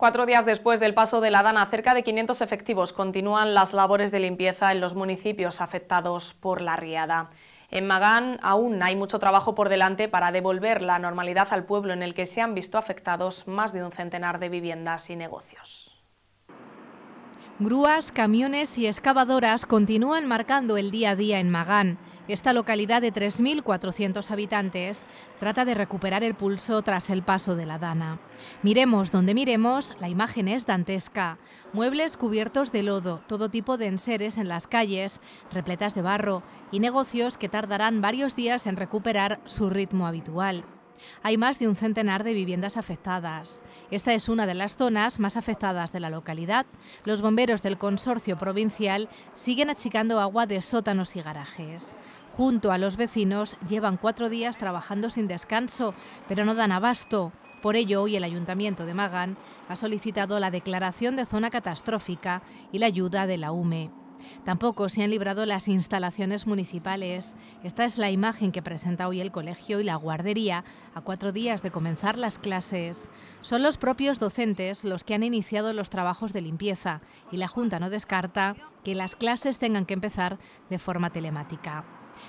Cuatro días después del paso de la Dana, cerca de 500 efectivos continúan las labores de limpieza en los municipios afectados por la riada. En Magán aún hay mucho trabajo por delante para devolver la normalidad al pueblo en el que se han visto afectados más de un centenar de viviendas y negocios. Grúas, camiones y excavadoras continúan marcando el día a día en Magán. Esta localidad de 3.400 habitantes trata de recuperar el pulso tras el paso de la Dana. Miremos donde miremos, la imagen es dantesca. Muebles cubiertos de lodo, todo tipo de enseres en las calles, repletas de barro y negocios que tardarán varios días en recuperar su ritmo habitual. Hay más de un centenar de viviendas afectadas. Esta es una de las zonas más afectadas de la localidad. Los bomberos del consorcio provincial siguen achicando agua de sótanos y garajes. Junto a los vecinos llevan cuatro días trabajando sin descanso, pero no dan abasto. Por ello, hoy el Ayuntamiento de Magán ha solicitado la declaración de zona catastrófica y la ayuda de la UME. Tampoco se han librado las instalaciones municipales. Esta es la imagen que presenta hoy el colegio y la guardería a cuatro días de comenzar las clases. Son los propios docentes los que han iniciado los trabajos de limpieza y la Junta no descarta que las clases tengan que empezar de forma telemática.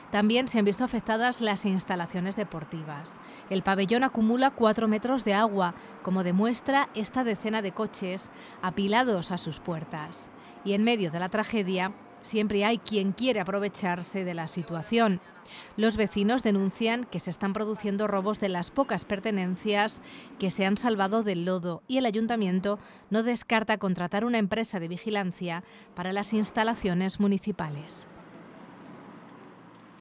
También se han visto afectadas las instalaciones deportivas. El pabellón acumula cuatro metros de agua, como demuestra esta decena de coches apilados a sus puertas y en medio de la tragedia siempre hay quien quiere aprovecharse de la situación. Los vecinos denuncian que se están produciendo robos de las pocas pertenencias que se han salvado del lodo y el ayuntamiento no descarta contratar una empresa de vigilancia para las instalaciones municipales.